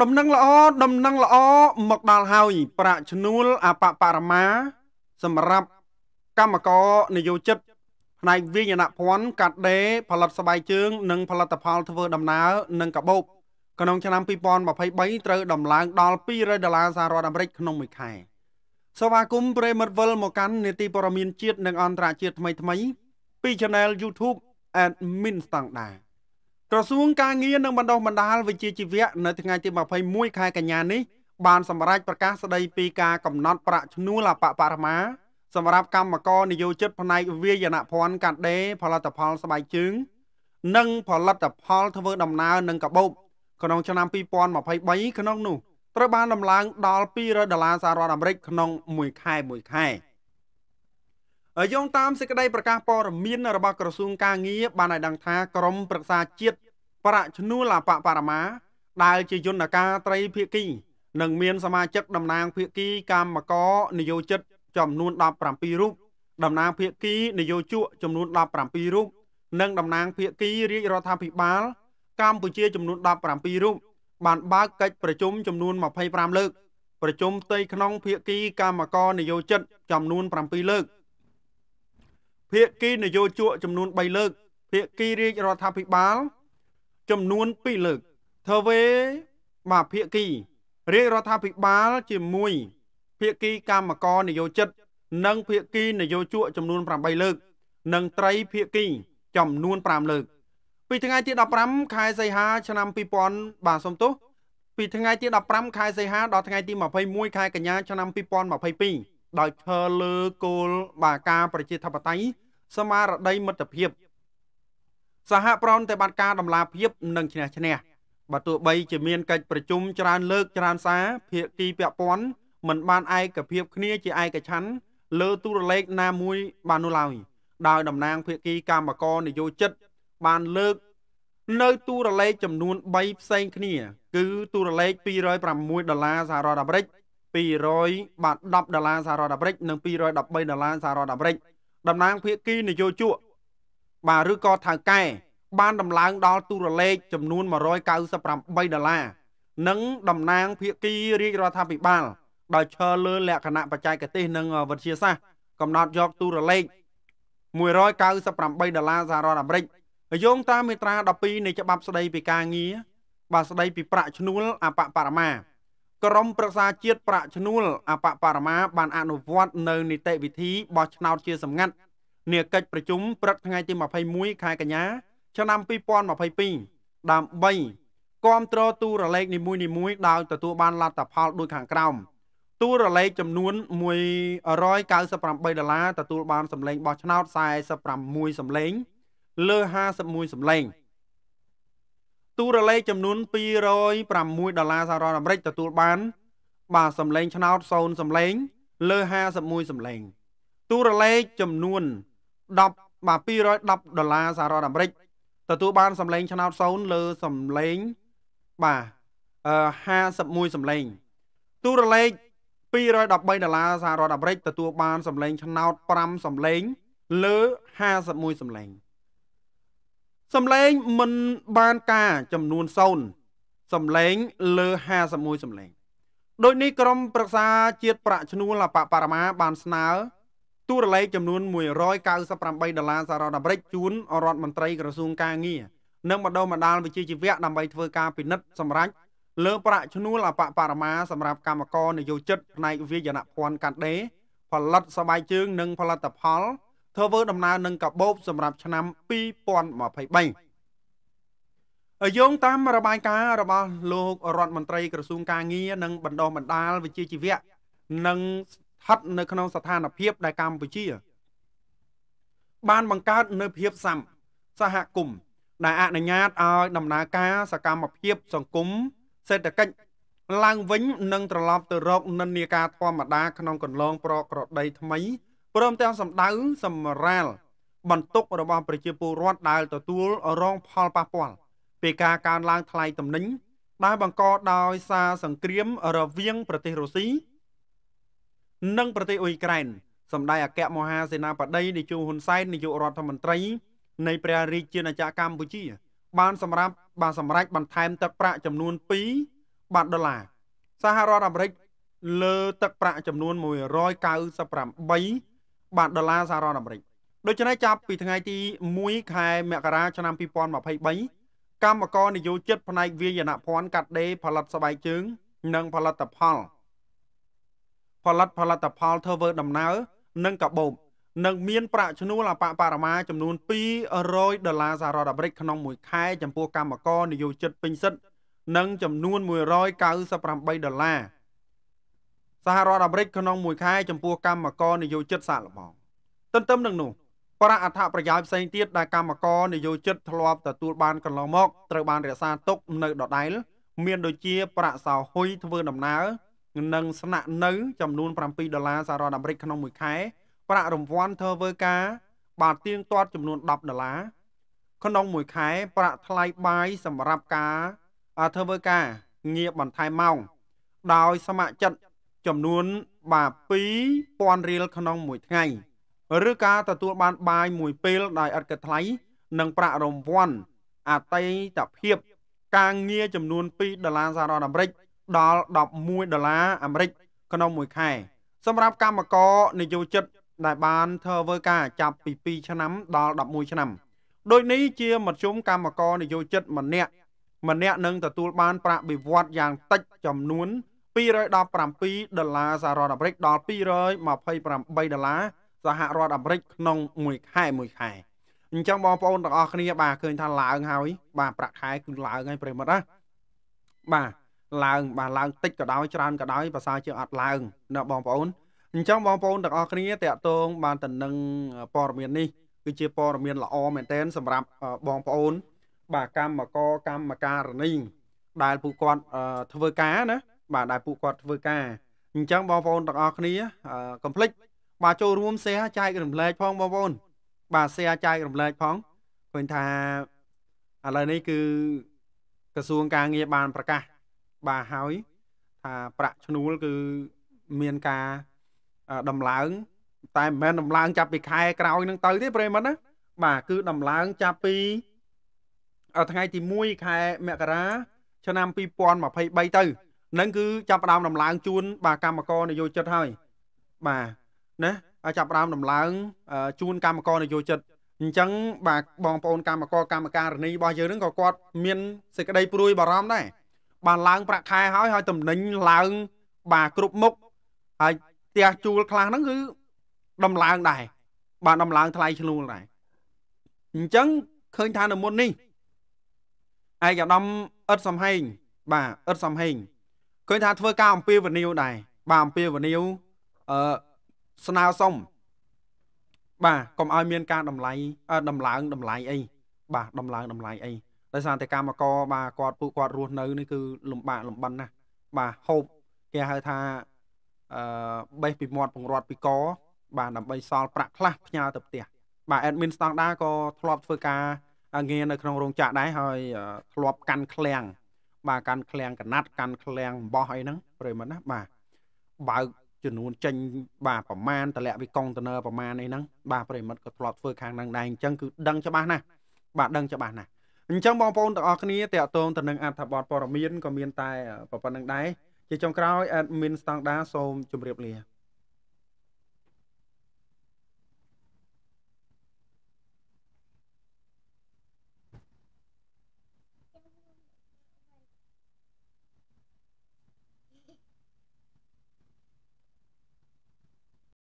ដំណឹងល្អដំណឹងល្អមកដល់ហើយប្រាក់ឈ្នួលអបបរមា សម្រាប់កម្មករនយោជិតផ្នែកវិញ្ញាណភ័ណ្ឌកាត់ដេរផលិតស្បែកជើង និង ផលិតផលធ្វើដំណើរនិងកាបូបក្នុងឆ្នាំ2023ត្រូវដំឡើងដល់200ដុល្លារសហរដ្ឋអាមេរិកក្នុងមួយខែសូមអរគុណប្រិមត្តវិលមកកាន់នេតិព័រមានជាតិនិងអន្តរជាតិថ្មីថ្មី ពី Channel YouTube Admin Standard ក្រសួងការងារនិងបណ្ដុះបណ្ដាលវិជ្ជាជីវៈនៅថ្ងៃទី21ខែកញ្ញានេះបានសម្រេចប្រកាសស្ដីពីការកំណត់ប្រាក់ឈ្នួលអបបរមាសម្រាប់កម្មករនិយោជិតផ្នែកវាយនភ័ណ្ឌកាត់ដេរផលិតផល ស្បែកជើងនិង ផលិតផលធ្វើដំណើរនឹងកាបូបក្នុងឆ្នាំ2023ក្នុងនោះត្រូវបានដំឡើងដល់200ដុល្លារសហរដ្ឋអាមេរិកក្នុងមួយខែមួយខែយោងតាមសេចក្តីប្រកាសព័ត៌មាន របស់ក្រសួងកាងារបានឲ្យដឹងថា ក្រមប្រឹក្សាជាតិប្រឈ្នួលអបបរមា ដែលជាយន្តការត្រីភាគីនិងមានសមាជិកតំណាងភាគីកម្មករនយោជិតចំនួន17រូបតំណាងភាគីនយោជកចំនួន17រូបនិងតំណាងភាគីរាជរដ្ឋាភិបាលកម្ពុជាចំនួន17រូបបានបើកកិច្ចប្រជុំចំនួន25លើក ប្រជុំផ្ទៃក្នុងភាគីកម្មករនយោជិតចំនួន7លើកភាគីនយោជកចំនួន3លើកភាគីរាជរដ្ឋាភិបាលចំនួន2លើកធ្វើវេបាភាគីរាជរដ្ឋាភិបាល ជាមួយភាគីកម្មករនយោជិត និងភាគីនយោជកចំនួន8លើកនិងត្រីភាគីចំនួន5លើកពីថ្ងៃទី15ខែសីហាឆ្នាំ2000បាទសូមទោសពីថ្ងៃទី15ខែសីហាដល់ថ្ងៃទី21ខែកញ្ញាឆ្នាំ2022ដោយឈើលើគោលបាការប្រជាធិបតេយ្យស្មារតីមិត្តភាពសហប្រតិបត្តិការដំឡាភិបនិងឈ្នះឈ្នះបើទោះបីជាមានកិច្ចប្រជុំច្រើនលើកច្រើនសារភាគីពាក់ព័ន្ធមិនបានឯកភាពគ្នាជាឯកច្ឆ័ន្ទលើទូរលេខណាមួយបាននោះឡើយដោយតំណាងភាគីកម្មករនយោជិតបានលើកនៅទូរលេខចំនួន3ផ្សេងគ្នា គឺទូរលេខ206ដុល្លារសហរដ្ឋអាមេរិក200បាទ10ដុល្លារសហរដ្ឋអាមេរិកនិង213ដុល្លារសហរដ្ឋអាមេរិកតំណាងភាគីនយោជកបាទឬក៏ថៅកែបានដំឡើងដល់ទូរលេខចំនួន198ដុល្លារនិងតំណាងភាគីរាជរដ្ឋាភិបាល ដោយឈរលើលក្ខណៈបច្ចេកទេសនិងវិទ្យាសាស្ត្រកំណត់យកទូរលេខ198ដុល្លារសហរដ្ឋអាមេរិកយោងតាមមាត្រា12នៃច្បាប់ស្តីពីការងារបាទស្តីពីប្រាក់ឈ្នួលអបបរមាក្រមប្រឹក្សាជាតិប្រាក់ឈ្នួលអបបរមាបានអនុវត្ត នៅនីតិវិធីបោះឆ្នោតជាសម្ងាត់នាកិច្ចប្រជុំព្រឹកថ្ងៃទី21ខែកញ្ញាឆ្នាំ2022ដើម្បីគាំទ្រទូរលេខនីមួយៗដោយទទួលបានលទ្ធផលដូចខាងក្រោមទូរលេខចំនួន198ដុល្លារទទួលបានសម្លេងបោះឆ្នោត46សម្លេង លើ51សម្លេង ទូរលេខចំនួន206ដុល្លារសហរដ្ឋអាមេរិកទទួលបានបាទសម្លេង ឆ្នោត0សម្លេង លើ51សម្លេង ទូរលេខចំនួន10បាទ210ដុល្លារសហរដ្ឋអាមេរិកទទួល បានសម្លេងឆ្នោតសូនលើសម្លេង បាទអឺ51សម្លេងទូរលេខ213ដុល្លារសហរដ្ឋអាមេរិកទទួលបានសម្លេងឆ្នោត5សម្លេង លើ51សម្លេងសម្លេងមិនបានការចំនួន0សម្លេងលើ51សម្លេង ដូចនេះក្រុមប្រឹក្សាជាតិប្រាក់ឈ្នួលអបបរមាបាន ស្នើទូរលេខចំនួន198ដុល្លារសហរដ្ឋអាមេរិកជូនរដ្ឋមន្ត្រី ក្រសួងកាងារនិងបណ្ដុះបណ្ដាលវិជ្ជាជីវៈដើម្បីធ្វើការពិនិត្យសម្រាប់លើប្រាក់ឈ្នួលអបបរមាសម្រាប់កម្មករនយោជិតផ្នែកវាយនភ័ណ្ឌកាត់ដេរផលិតស្បែកជើងនិងផលិតផលធ្វើដំណើរនឹងកាបូបសម្រាប់ឆ្នាំ2023យោងតាមរបាយការណ៍របស់លោករដ្ឋមន្ត្រីក្រសួងកាងារនិងបណ្ដុះបណ្ដាលវិជ្ជាជីវៈនិងឋិតនៅក្នុងស្ថានភាពដែលកម្ពុជាបានបង្កើតនៅភាពសាមសហគមន៍ដែលអនុញ្ញាតឲ្យ ដំណើរការសកម្មភាព សង្គមសេដ្ឋកិច្ចឡើងវិញ និង ត្រឡប់ទៅរកនិន្នាការធម្មតាក្នុងកន្លងប្រក្រតីថ្មីព្រមទាំងសម្ដៅសម្រាលបន្ទុករបស់ប្រជាពលរដ្ឋដែលទទួល រង ផលប៉ះពាល់ពីការកើនឡើង ថ្លៃទំនិញដែលបង្កដោយសារសង្គ្រាម រវាងប្រទេសរុស្ស៊ីនិងប្រទេសអ៊ុយក្រែនសម្ដេចអគ្គមហាសេនាបតីនាយកហ៊ុនសែននាយករដ្ឋមន្ត្រីនៃព្រះរាជាណាចក្រកម្ពុជា បានសម្រាប់បានសម្រេចបន្ថែមទឹកប្រាក់ចំនួន2បាតដុល្លារសហរដ្ឋអាមេរិកលើទឹកប្រាក់ចំនួន198បាតដុល្លារសហរដ្ឋអាមេរិកដូច្នេះចាប់ពីថ្ងៃទី1ខែមករាឆ្នាំ2023កម្មករនិយោជិតផ្នែកវាយនភ័ណ្ឌកាត់ដេរផលិតស្បែកជើងនិងផលិតផលផលិតផលិតផលធ្វើដំណើរនិងកាបូបនឹងមានប្រាក់ឈ្នួលអបបរមាចំនួន200ដុល្លារសហរដ្ឋអាមេរិកក្នុងមួយខែ ចំពោះកម្មករនិយោជិតពេញសិទ្ធិនិងចំនួន198ដុល្លារសហរដ្ឋអាមេរិកក្នុងមួយខែចំពោះកម្មករនិយោជិតសាកល្បង ទន្ទឹមនឹងនោះប្រាក់អត្ថប្រយោជន៍ផ្សេងទៀតដែលកម្មករនិយោជិតធ្លាប់ទទួល បានកន្លងមកត្រូវបានរក្សាទុកនៅដដែលមានដូចជាប្រាក់សោហ៊ុយធ្វើដំណើរនិងស្នាក់នៅចំនួន7ដុល្លារសហរដ្ឋអាមេរិកក្នុងមួយខែប្រាក់រង្វាន់ធ្វើការបាទទៀងទាត់ចំនួន10ដុល្លារក្នុងមួយខែប្រាក់ថ្លៃបាយសម្រាប់ការធ្វើការងារបន្ថែមម៉ោងដោយសមាជិកចំនួនបាទ2000រៀលក្នុងមួយថ្ងៃ ឬការទទួលបានបាយមួយពេលដោយឥតគិតថ្លៃនិងប្រាក់រង្វាន់អតីតភាព ការងារចំនួន2ដុល្លារសហរដ្ឋអាមេរិកដល់11ដុល្លារអាមេរិកក្នុងមួយខែ សម្រាប់កម្មករនិយោជិត ដែលបានធ្វើធ្វើការចាប់ពី2ឆ្នាំដល់11ឆ្នាំដូចនេះជាមធ្យមកម្មករនិយោជិត ម្នាក់ម្នាក់នឹងទទួលបានប្រាក់បៀវត្សយ៉ាងតិចចំនួន217ដុល្លារសហរដ្ឋអាមេរិកដល់228ដុល្លារសហរដ្ឋអាមេរិកក្នុងមួយ ខែមួយខែអញ្ចឹងបងប្អូនទាំងអស់គ្នា បាទឃើញថាឡើងហើយបាទប្រាក់ខែគឺឡើងហើយប្រិមត្តណាបាទឡើងបាទឡើងតិចក៏ដោយច្រើនក៏ដោយភាសាជាអត់ឡើងណាបងប្អូនអញ្ចឹងបងប្អូនទាំងអស់គ្នាតកតងបានទៅនឹងព័ត៌មាននេះគឺជាព័ត៌មានល្អមែនទែនសម្រាប់បងប្អូន បាទកម្មកកម្មការនីដែលពួកគាត់ធ្វើការណាបាទដែលពួកគាត់ធ្វើការអញ្ចឹងបងប្អូនទាំងអស់គ្នាកុំភ្លេចបាទចូលរួម share ចែករំលែកផងបងប្អូនបាទ share ចែករំលែកផងឃើញថាឥឡូវនេះគឺក្រសួងការងារបានប្រកាសបាទហើយថាប្រាក់ឈ្នួលគឺមានការដំឡើង តែមិនមែនដំឡើងចាប់ពីខែក្រោយនឹងទៅទេប្រិមិត្តណាបាទគឺដំឡើងចាប់ពីថ្ងៃទី1ខែមករា ឆ្នាំ2023ទៅនឹងគឺចាប់ផ្ដើមដំឡើងជូនបាទកម្មករនយោជិតហើយបាទណាចាប់ផ្ដើមដំឡើងជូនកម្មករនយោជិតអញ្ចឹងបាទបងប្អូនកម្មករកម្មការនីរបស់យើងនឹងក៏គាត់មានសេចក្តីព្រួយបារម្ភដែរបានឡើងប្រាក់ខែហើយហើយតំណែងឡើង បាទគ្រប់មុខហើយផ្ទះជួលខ្លះហ្នឹងគឺដំឡើងដែរបានដំឡើងថ្លៃឈ្នួលដែរអញ្ចឹងឃើញថានៅមុននេះឯកឧត្តមអ៊ិតសំហេងបាទអ៊ិតសំហេងឃើញថាធ្វើការអំពាវនាវដែរបាទអំពាវនាវអឺស្នើសុំបាទកុំឲ្យមានការតម្លៃតម្លើងតម្លៃអី បាទតម្លើងតម្លៃអីដោយសារតែកម្មករបាទគាត់ពួកគាត់រស់នៅនេះគឺលំបាកលំបិនណាស់បាទហូបគេហៅថាអឺបេះពីមាត់ពង្រត់ពីកបាទដើម្បីសល់ប្រាក់ខ្លះផ្ញើទៅផ្ទះបាទ admin ស្តង់ដាក៏ធ្លាប់ធ្វើការងារនៅក្នុងរោងចក្រដែរហើយធ្លាប់កាន់ឃ្លាំងបាទកាន់ឃ្លាំងកណាត់កាន់ឃ្លាំងបោះអីហ្នឹងព្រៃមិនណាបាទបើកចំនួនចេញបាទប្រមាណតម្លាក់វិកុងតឺន័រប្រមាណអីហ្នឹងបាទប្រិមិត្តក៏ធ្លាប់ធ្វើខាងនឹងដែរអញ្ចឹងគឺដឹងច្បាស់ណាស់បាទដឹងច្បាស់ណាស់អញ្ចឹងបងប្អូនទាំងអស់គ្នាតកតងទៅនឹងអត្ថបទព័ត៌មានក៏មានតែប៉ុណ្្នឹងដែរជាចុងក្រោយ admin ស្តង់ដាសូមជម្រាបលា